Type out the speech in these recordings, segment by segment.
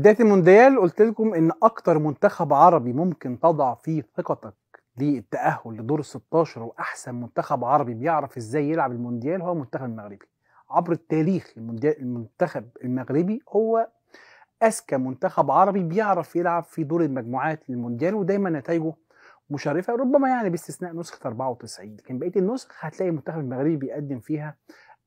بدايه المونديال قلت لكم ان اكتر منتخب عربي ممكن تضع فيه ثقتك للتاهل لدور ال 16 واحسن منتخب عربي بيعرف ازاي يلعب المونديال هو المنتخب المغربي عبر التاريخ المنتخب المغربي هو اذكى منتخب عربي بيعرف يلعب في دور المجموعات للمونديال ودايما نتائجه مشرفه ربما يعني باستثناء نسخه 94 لكن بقيه النسخ هتلاقي المنتخب المغربي بيقدم فيها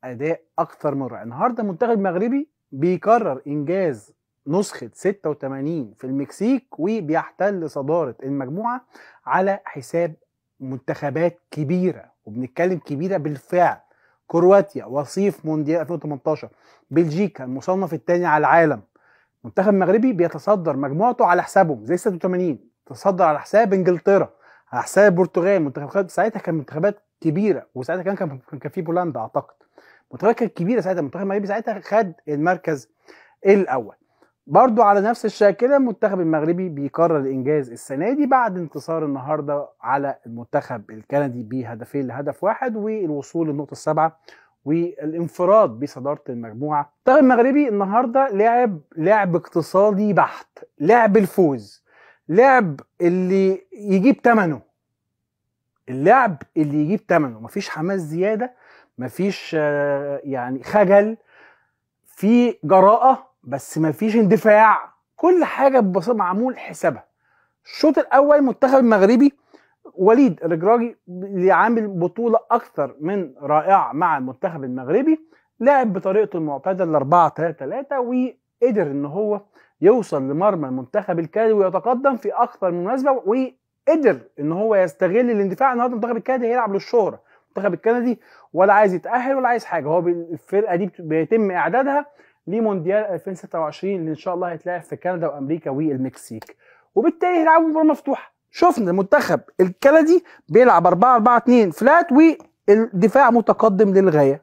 اداء اكثر من رائع النهارده المنتخب المغربي بيكرر انجاز نسخة 86 في المكسيك وبيحتل صدارة المجموعة على حساب منتخبات كبيرة وبنتكلم كبيرة بالفعل كرواتيا وصيف مونديال 2018 بلجيكا المصنف الثاني على العالم منتخب مغربي بيتصدر مجموعته على حسابهم زي 86 تصدر على حساب انجلترا على حساب البرتغال منتخبات ساعتها كان منتخبات كبيره وساعتها كان كان كان في بولندا اعتقد منتخبات كانت كبيره ساعتها المنتخب المغربي ساعتها خد المركز الاول برضو على نفس الشاكلة المنتخب المغربي بيكرر الإنجاز السنة دي بعد انتصار النهاردة على المنتخب الكندي بهدفين لهدف واحد والوصول للنقطة السابعة والانفراد بصدارة المجموعة المنتخب المغربي النهاردة لعب لعب اقتصادي بحت لعب الفوز لعب اللي يجيب ثمنه اللعب اللي يجيب ثمنه مفيش حماس زيادة مفيش آه، يعني خجل في جراءة بس مفيش اندفاع كل حاجه ببساطه معمول حسابها الشوط الاول المنتخب المغربي وليد الرجراجي اللي عامل بطوله اكثر من رائعه مع المنتخب المغربي لعب بطريقته المعتاده ال 4 3 3 وقدر ان هو يوصل لمرمى المنتخب الكندي ويتقدم في اكثر من مناسبه وقدر ان هو يستغل الاندفاع النهارده المنتخب الكندي هيلعب للشهره المنتخب الكندي ولا عايز يتاهل ولا عايز حاجه هو الفرقه دي بيتم اعدادها لمونديال 2026 اللي ان شاء الله هيتلعب في كندا وامريكا والمكسيك وبالتالي هيلعبوا مباراه مفتوحه شفنا المنتخب الكندي بيلعب 4 4 2 فلات والدفاع متقدم للغايه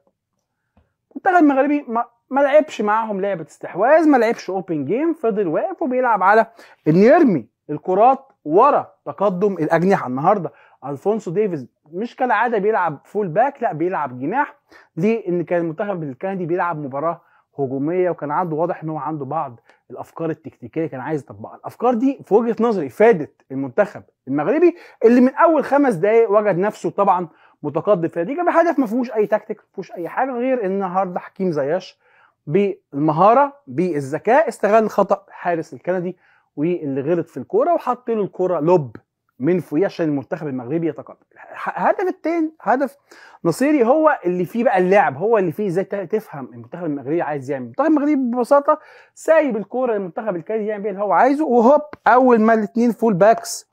المنتخب المغربي ما, ما لعبش معاهم لعبه استحواذ ما لعبش اوبن جيم فضل واقف وبيلعب على انه يرمي الكرات ورا تقدم الاجنحه النهارده الفونسو ديفيز مش كالعاده بيلعب فول باك لا بيلعب جناح ليه ان كان المنتخب الكندي بيلعب مباراه هجوميه وكان عنده واضح ان هو عنده بعض الافكار التكتيكيه كان عايز يطبقها الافكار دي في وجهه نظري فادت المنتخب المغربي اللي من اول خمس دقائق وجد نفسه طبعا متقدم في النتيجه بهدف ما فيهوش اي تكتيك ما فيهوش اي حاجه غير ان النهارده حكيم زياش بالمهاره بالذكاء استغل خطا الحارس الكندي واللي غلط في الكوره وحط له الكوره لوب من فوقيه عشان المنتخب المغربي يتقدم هدف التاني هدف نصيري هو اللي فيه بقى اللعب هو اللي فيه ازاي تفهم المنتخب المغربي عايز يعمل المنتخب المغربي ببساطه سايب الكوره للمنتخب الكادي يعمل بيها اللي هو عايزه وهوب اول ما الاثنين فول باكس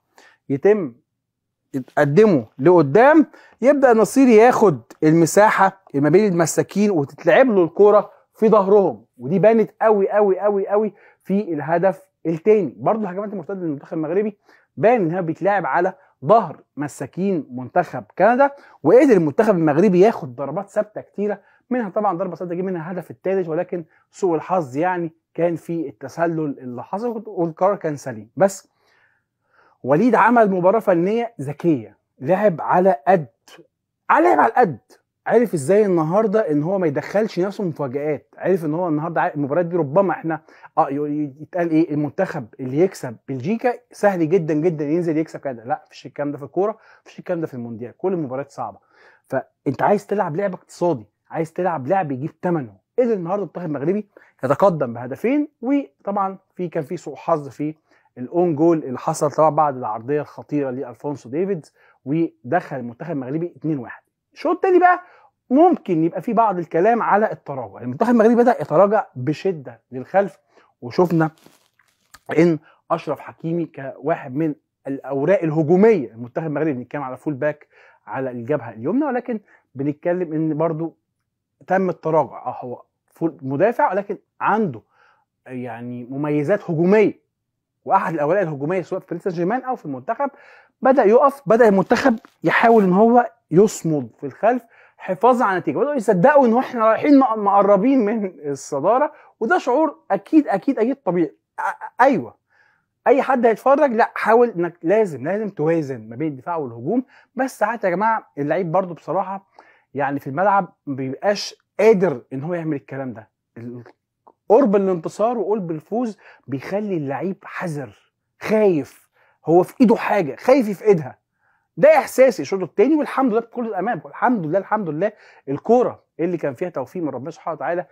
يتم يتقدموا لقدام يبدا نصيري ياخد المساحه ما بين المساكين وتتلعب له الكوره في ظهرهم ودي بانت قوي قوي قوي قوي في الهدف التاني برضه هجمات المرتده للمنتخب المغربي بان انها بتلعب على ظهر مساكين منتخب كندا وقدر المنتخب المغربي ياخد ضربات ثابته كتيره منها طبعا ضربه ثابته جه منها الهدف الثالث ولكن سوء الحظ يعني كان في التسلل اللي حصل والقرار كان سليم بس وليد عمل مباراه فنيه ذكيه لعب على قد لعب على قد عرف ازاي النهارده ان هو ما يدخلش نفسه مفاجآت عرف ان هو النهارده المباريات دي ربما احنا اه يتقال ايه المنتخب اللي يكسب بلجيكا سهل جدا جدا ينزل يكسب كده لا مفيش الكلام ده في الكوره مفيش الكلام ده في المونديال كل المباريات صعبه فانت عايز تلعب لعب اقتصادي عايز تلعب لعب يجيب ثمنه قدر ايه النهارده المنتخب المغربي يتقدم بهدفين وطبعا في كان في سوء حظ في الاون جول اللي حصل طبعا بعد العرضيه الخطيره لالفونسو ديفيدز ودخل المنتخب المغربي 2-1 الشوط الثاني بقى ممكن يبقى في بعض الكلام على التراجع المنتخب يعني المغربي بدا يتراجع بشده للخلف وشفنا ان اشرف حكيمي كواحد من الاوراق الهجوميه المنتخب المغربي بنتكلم على فول باك على الجبهه اليمنى ولكن بنتكلم ان برضو تم التراجع اه هو فول مدافع ولكن عنده يعني مميزات هجوميه واحد الاوراق الهجوميه سواء في باريس سان جيرمان او في المنتخب بدا يقف بدا المنتخب يحاول ان هو يصمد في الخلف حفاظا على النتيجه بداوا يصدقوا ان احنا رايحين مقربين من الصداره وده شعور اكيد اكيد اكيد طبيعي ايوه اي حد هيتفرج لا حاول انك لازم لازم توازن ما بين الدفاع والهجوم بس ساعات يا جماعه اللعيب برده بصراحه يعني في الملعب ما بيبقاش قادر ان هو يعمل الكلام ده قرب الانتصار وقرب الفوز بيخلي اللعيب حذر خايف هو في ايده حاجه خايف يفقدها ده احساسي الشوط الثاني والحمد لله بكل الامان والحمد لله الحمد لله الكوره اللي كان فيها توفيق من ربنا سبحانه وتعالى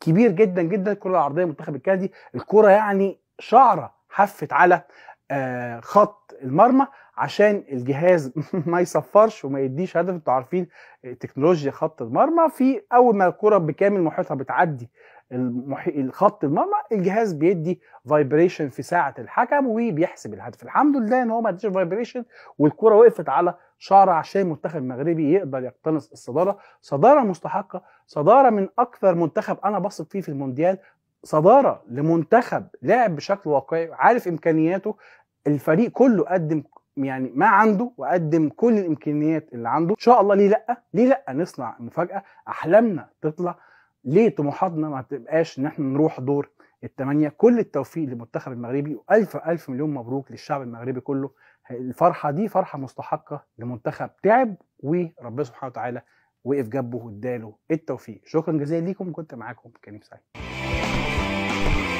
كبير جدا جدا الكره العرضيه المنتخب الكندي الكوره يعني شعره حفت على آه خط المرمى عشان الجهاز ما يصفرش وما يديش هدف انتوا عارفين آه، تكنولوجيا خط المرمى في اول ما الكره بكامل محيطها بتعدي المحي... الخط المرمى الجهاز بيدي فايبريشن في ساعه الحكم وبيحسب الهدف الحمد لله ان هو ما اديش فايبريشن والكره وقفت على شعر عشان المنتخب المغربي يقدر يقتنص الصداره صداره مستحقه صداره من اكثر منتخب انا بثق فيه في المونديال صداره لمنتخب لاعب بشكل واقعي عارف امكانياته الفريق كله قدم يعني ما عنده وقدم كل الامكانيات اللي عنده ان شاء الله ليه لا ليه لا نصنع مفاجاه احلامنا تطلع ليه طموحاتنا ما بتبقاش ان احنا نروح دور الثمانيه كل التوفيق للمنتخب المغربي والف الف مليون مبروك للشعب المغربي كله الفرحه دي فرحه مستحقه لمنتخب تعب وربنا سبحانه وتعالى وقف جنبه واداله التوفيق شكرا جزيلا ليكم كنت معاكم كريم سعيد